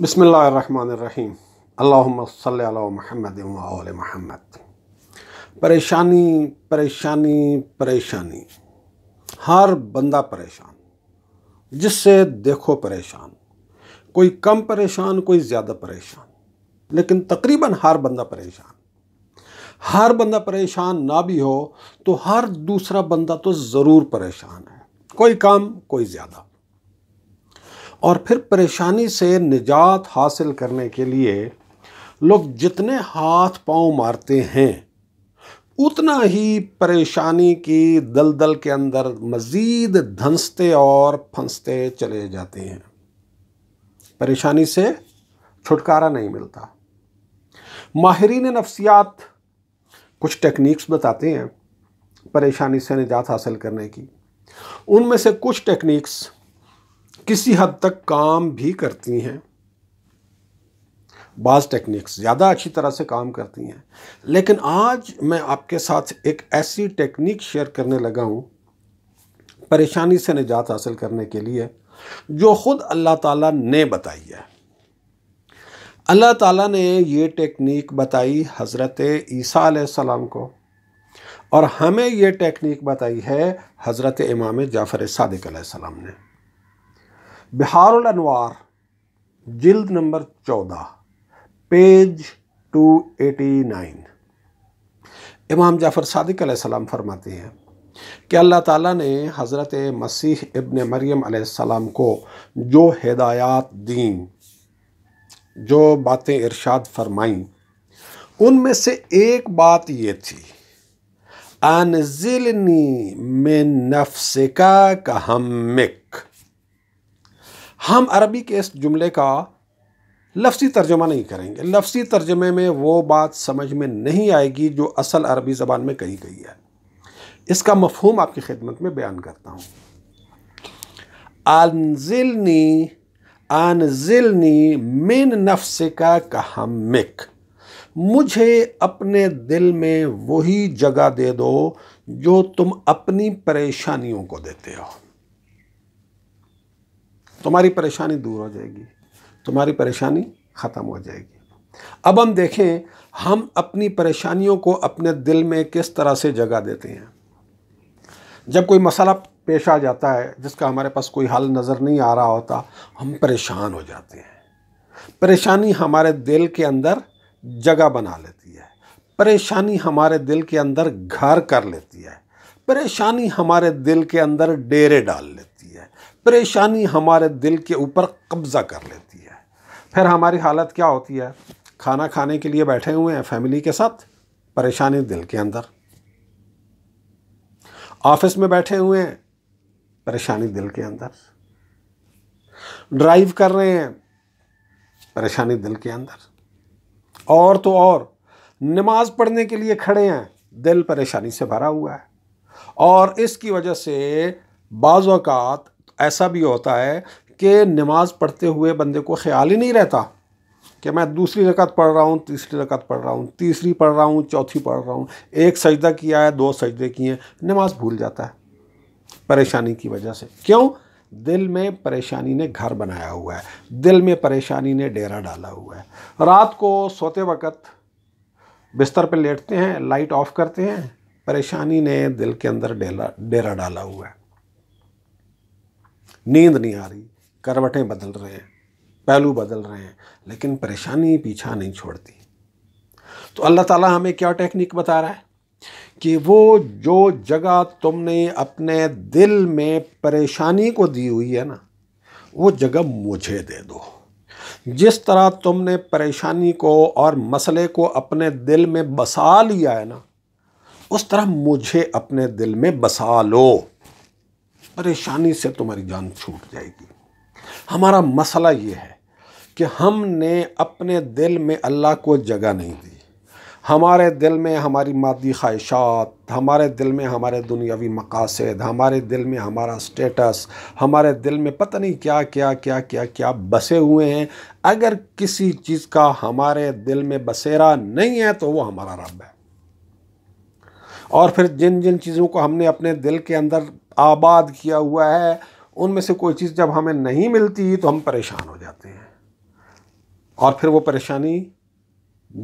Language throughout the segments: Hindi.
बसमीम अल्लासल महमद महमद परेशानी परेशानी परेशानी हर बंदा परेशान जिससे देखो परेशान कोई कम परेशान कोई ज़्यादा परेशान लेकिन तकरीबन हर बंदा परेशान हर बंदा परेशान ना भी हो तो हर दूसरा बंदा तो ज़रूर परेशान है कोई कम कोई ज़्यादा और फिर परेशानी से निजात हासिल करने के लिए लोग जितने हाथ पांव मारते हैं उतना ही परेशानी की दलदल के अंदर मज़ीद धंसते और फंसते चले जाते हैं परेशानी से छुटकारा नहीं मिलता माहरीन नफ्सियात कुछ टेक्निक्स बताते हैं परेशानी से निजात हासिल करने की उनमें से कुछ टेक्निक्स किसी हद तक काम भी करती हैं बाज़ टेक्निक्स ज़्यादा अच्छी तरह से काम करती हैं लेकिन आज मैं आपके साथ एक ऐसी टेक्निक शेयर करने लगा हूँ परेशानी से निजात हासिल करने के लिए जो ख़ुद अल्लाह ताला ने बताई है अल्लाह ताला ने ये टेक्निक बताई हज़रत ईसा सलाम को और हमें ये टेक्निक बताई है हज़रत इमाम जाफ़र सदक सलाम ने बिहार अनवार जिल्द नंबर चौदह पेज टू एटी नाइन इमाम जाफ़र सादिक सलाम फरमाते हैं कि अल्लाह ताला ने हज़रत मसीह इब्ने मरियम सलाम को जो हिदायत दी जो बातें इरशाद फरमाईं उनमें से एक बात ये थी अनजिलनी में नफसिका का हमक हम अरबी के इस जुमले का लफ्सी तर्जमा नहीं करेंगे लफ्सी तर्जमे में वो बात समझ में नहीं आएगी जो असल अरबी ज़बान में कही गई है इसका मफहूम आपकी खिदमत में बयान करता हूँ आनजिलनी आनजिलनी मिन नफ्स का कहमिक मुझे अपने दिल में वही जगह दे दो जो तुम अपनी परेशानियों को देते हो तुम्हारी परेशानी दूर हो जाएगी तुम्हारी परेशानी ख़त्म हो जाएगी अब हम देखें हम अपनी परेशानियों को अपने दिल में किस तरह से जगह देते हैं जब कोई मसाला पेश आ जाता है जिसका हमारे पास कोई हल नज़र नहीं आ रहा होता हम परेशान हो जाते हैं परेशानी हमारे दिल के अंदर जगह बना लेती है परेशानी हमारे दिल के अंदर घर कर लेती है परेशानी हमारे दिल के अंदर डेरे डाल लेती है परेशानी हमारे दिल के ऊपर कब्ज़ा कर लेती है फिर हमारी हालत क्या होती है खाना खाने के लिए बैठे हुए हैं फैमिली के साथ परेशानी दिल के अंदर ऑफिस में बैठे हुए हैं परेशानी दिल के अंदर ड्राइव कर रहे हैं परेशानी दिल के अंदर और तो और नमाज पढ़ने के लिए खड़े हैं दिल परेशानी से भरा हुआ है और इसकी वजह से बाज़ात ऐसा भी होता है कि नमाज़ पढ़ते हुए बंदे को ख्याल ही नहीं रहता कि मैं दूसरी रकत पढ़ रहा हूँ तीसरी रकत पढ़ रहा हूँ तीसरी पढ़ रहा हूँ चौथी पढ़ रहा हूँ एक सजदा किया है दो सजदे किए हैं नमाज भूल जाता है परेशानी की वजह से क्यों दिल में परेशानी ने घर बनाया हुआ है दिल में परेशानी ने डेरा डाला हुआ है रात को सोते वक्त बिस्तर पर लेटते हैं लाइट ऑफ करते हैं परेशानी ने दिल के अंदर डेला डेरा डाला हुआ है नींद नहीं आ रही करवटें बदल रहे हैं पहलू बदल रहे हैं लेकिन परेशानी पीछा नहीं छोड़ती तो अल्लाह ताला हमें क्या टेक्निक बता रहा है कि वो जो जगह तुमने अपने दिल में परेशानी को दी हुई है ना वो जगह मुझे दे दो जिस तरह तुमने परेशानी को और मसले को अपने दिल में बसा लिया है ना उस तरह मुझे अपने दिल में बसा लो परेशानी से तुम्हारी जान छूट जाएगी हमारा मसला ये है कि हमने अपने दिल में अल्लाह को जगह नहीं दी हमारे दिल में हमारी मादी ख्वाहिशात हमारे दिल में हमारे दुनियावी मकासद हमारे दिल में हमारा स्टेटस हमारे दिल में पता नहीं क्या क्या क्या क्या क्या बसे हुए हैं अगर किसी चीज़ का हमारे दिल में बसेरा नहीं है तो वो हमारा रब है और फिर जिन जिन चीज़ों को हमने अपने दिल के अंदर आबाद किया हुआ है उनमें से कोई चीज़ जब हमें नहीं मिलती तो हम परेशान हो जाते हैं और फिर वो परेशानी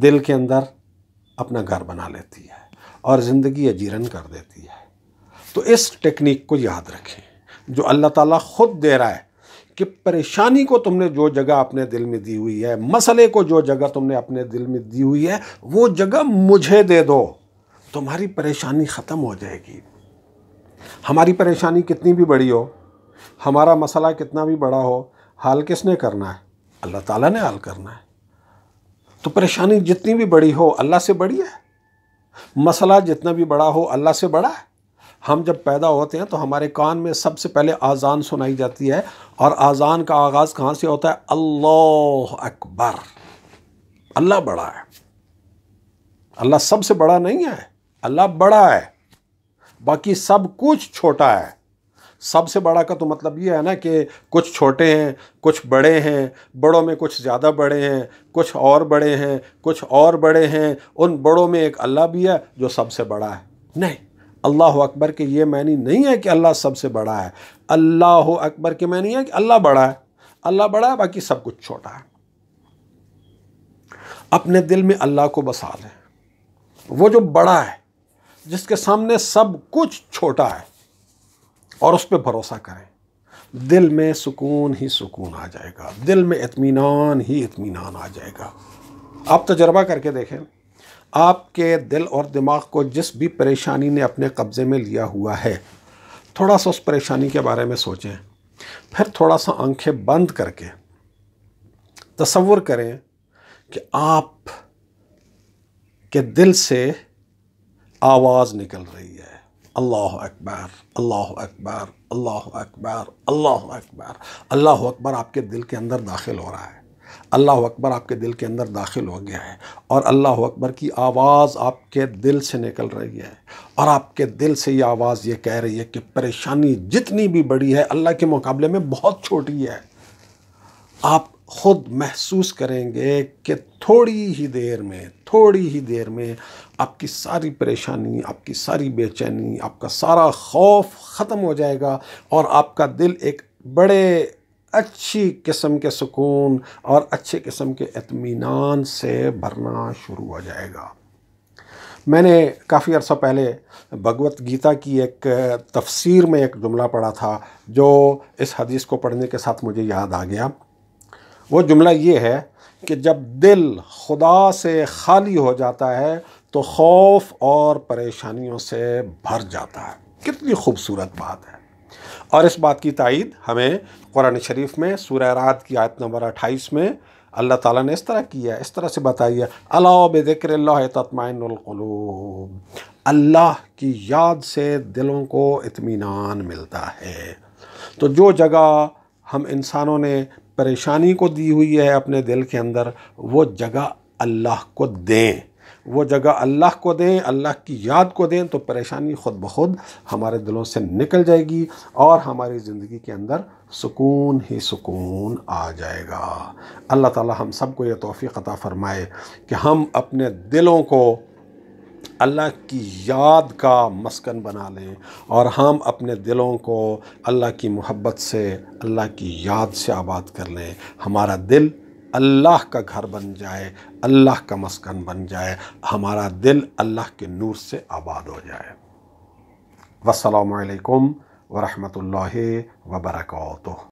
दिल के अंदर अपना घर बना लेती है और ज़िंदगी अजीरन कर देती है तो इस टेक्निक को याद रखें जो अल्लाह ताला ख़ुद दे रहा है कि परेशानी को तुमने जो जगह अपने दिल में दी हुई है मसले को जो जगह तुमने अपने दिल में दी हुई है वो जगह मुझे दे दो तो हमारी परेशानी ख़त्म हो जाएगी हमारी परेशानी कितनी भी बड़ी हो हमारा मसला कितना भी बड़ा हो हाल किसने करना है अल्लाह ताला ने हाल करना है तो परेशानी जितनी भी बड़ी हो अल्लाह से बड़ी है मसला जितना भी बड़ा हो अल्लाह से बड़ा है हम जब पैदा होते हैं तो हमारे कान में सबसे पहले आज़ान सुनाई जाती है और आज़ान का आगाज़ कहाँ से होता है अल्लाह अकबर अल्लाह बड़ा है अल्लाह सबसे बड़ा नहीं है अल्लाह बड़ा है बाकी सब कुछ छोटा है सबसे बड़ा का तो मतलब ये है ना कि कुछ छोटे हैं कुछ बड़े हैं बड़ों में कुछ ज़्यादा बड़े हैं कुछ और बड़े हैं कुछ और बड़े हैं उन बड़ों में एक अल्लाह भी है जो सबसे बड़ा है नहीं अल्लाह अकबर के ये मैनी नहीं है कि अल्लाह सबसे बड़ा है अल्लाह अकबर के मैनी है कि अल्लाह बड़ा है अल्लाह बड़ा है बाकी सब कुछ छोटा है अपने दिल में अल्लाह को बसा लें वो जो बड़ा है जिसके सामने सब कुछ छोटा है और उस पर भरोसा करें दिल में सुकून ही सुकून आ जाएगा दिल में इतमान ही इतमान आ जाएगा आप तजर्बा करके देखें आपके दिल और दिमाग को जिस भी परेशानी ने अपने कब्ज़े में लिया हुआ है थोड़ा सा उस परेशानी के बारे में सोचें फिर थोड़ा सा आंखें बंद करके तसवुर करें कि आप के दिल से आवाज़ निकल रही है अल्लाह अकबर अल्लाह अकबर अल्लाह अकबर अल्लाह अकबर अल्लाह अकबर आपके दिल के अंदर दाखिल हो रहा है अल्लाह अकबर आपके दिल के अंदर दाखिल हो गया है और अल्लाह अकबर की आवाज़ आपके दिल से निकल रही है और आपके दिल से ये आवाज़ ये कह रही है कि परेशानी जितनी भी बड़ी है अल्लाह के मुकाबले में बहुत छोटी है आप ख़ुद महसूस करेंगे कि थोड़ी ही देर में थोड़ी ही देर में आपकी सारी परेशानी आपकी सारी बेचैनी आपका सारा खौफ ख़त्म हो जाएगा और आपका दिल एक बड़े अच्छी किस्म के सुकून और अच्छे किस्म के इतमान से भरना शुरू हो जाएगा मैंने काफ़ी अर्सा पहले भगवत गीता की एक तफसीर में एक जुमला पढ़ा था जो इस हदीस को पढ़ने के साथ मुझे याद आ गया वो जुमला ये है कि जब दिल खुदा से खाली हो जाता है तो खौफ और परेशानियों से भर जाता है कितनी खूबसूरत बात है और इस बात की तायद हमें कुरान शरीफ में सूर्य रात की आयत नंबर अट्ठाईस में अल्लाह ताला ने इस तरह किया इस तरह से बताइए अला बेदिक्र तत्माइनकलूब अल्लाह की याद से दिलों को इतमान मिलता है तो जो जगह हम इंसानों ने परेशानी को दी हुई है अपने दिल के अंदर वो जगह अल्लाह को दें वो जगह अल्लाह को दें अल्लाह की याद को दें तो परेशानी ख़ुद ब खुद हमारे दिलों से निकल जाएगी और हमारी ज़िंदगी के अंदर सुकून ही सुकून आ जाएगा अल्लाह ताला हम सबको ये तोफ़ी अता फ़रमाए कि हम अपने दिलों को अल्लाह की याद का मस्कन बना लें और हम अपने दिलों को अल्लाह की मोहब्बत से अल्लाह की याद से आबाद कर लें हमारा दिल अल्लाह का घर बन जाए अल्लाह का मस्कन बन जाए हमारा दिल अल्लाह के नूर से आबाद हो जाए वसलम वरहमल वबरक